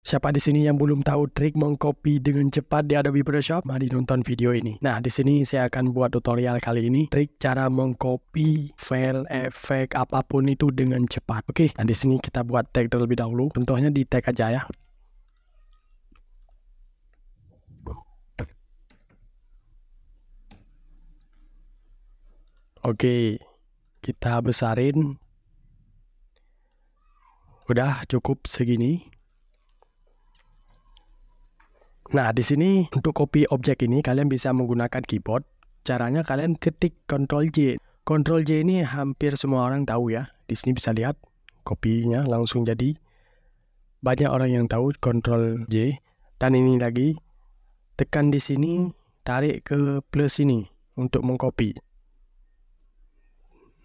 Siapa di sini yang belum tahu trik mengcopy dengan cepat di Adobe Photoshop? Mari nonton video ini. Nah, di sini saya akan buat tutorial kali ini trik cara mengcopy file efek apapun itu dengan cepat. Oke, nah di sini kita buat tag terlebih dahulu. Contohnya di tag aja ya. Oke, kita besarin Udah cukup segini. Nah, di sini untuk copy objek ini kalian bisa menggunakan keyboard. Caranya kalian ketik Ctrl J. Ctrl J ini hampir semua orang tahu ya. Di sini bisa lihat kopinya langsung jadi banyak orang yang tahu Ctrl J. Dan ini lagi tekan di sini, tarik ke plus ini untuk mengcopy.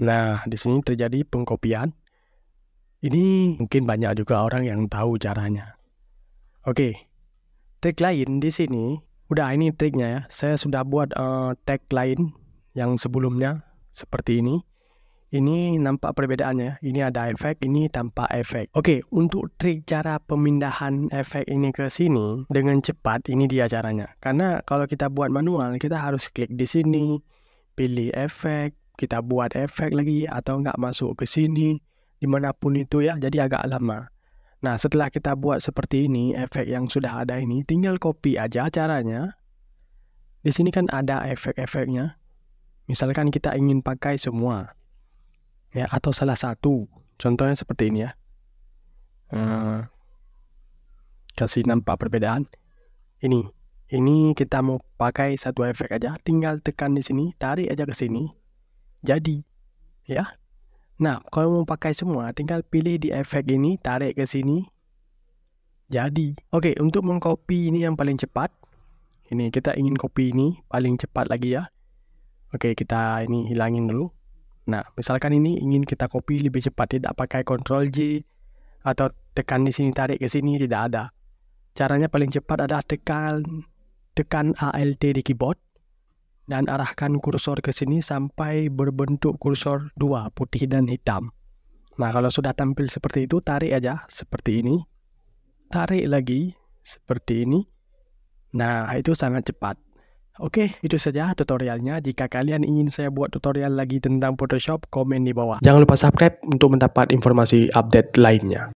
Nah, di sini terjadi pengkopian. Ini mungkin banyak juga orang yang tahu caranya. Oke, trik lain di sini, udah ini triknya ya. Saya sudah buat uh, eh, tag lain yang sebelumnya seperti ini. Ini nampak perbedaannya. Ya. Ini ada efek, ini tanpa efek. Oke, untuk trik cara pemindahan efek ini ke sini dengan cepat, ini dia caranya. Karena kalau kita buat manual, kita harus klik di sini, pilih efek, kita buat efek lagi atau nggak masuk ke sini dimanapun itu ya, jadi agak lama. Nah, setelah kita buat seperti ini, efek yang sudah ada ini, tinggal copy aja caranya. Di sini kan ada efek-efeknya. Misalkan kita ingin pakai semua, ya atau salah satu. Contohnya seperti ini ya. Hmm, kasih nampak perbedaan. Ini, ini kita mau pakai satu efek aja. Tinggal tekan di sini, tarik aja ke sini. Jadi, ya. Nah, kalau mau pakai semua, tinggal pilih di efek ini, tarik ke sini. Jadi, oke, okay, untuk mengcopy ini yang paling cepat. Ini kita ingin copy ini paling cepat lagi ya. Oke, okay, kita ini hilangin dulu. Nah, misalkan ini ingin kita copy lebih cepat, tidak pakai Ctrl J atau tekan di sini tarik ke sini tidak ada. Caranya paling cepat adalah tekan tekan ALT di keyboard dan arahkan kursor ke sini sampai berbentuk kursor dua putih dan hitam. Nah, kalau sudah tampil seperti itu, tarik aja seperti ini. Tarik lagi seperti ini. Nah, itu sangat cepat. Oke, itu saja tutorialnya. Jika kalian ingin saya buat tutorial lagi tentang Photoshop, komen di bawah. Jangan lupa subscribe untuk mendapat informasi update lainnya.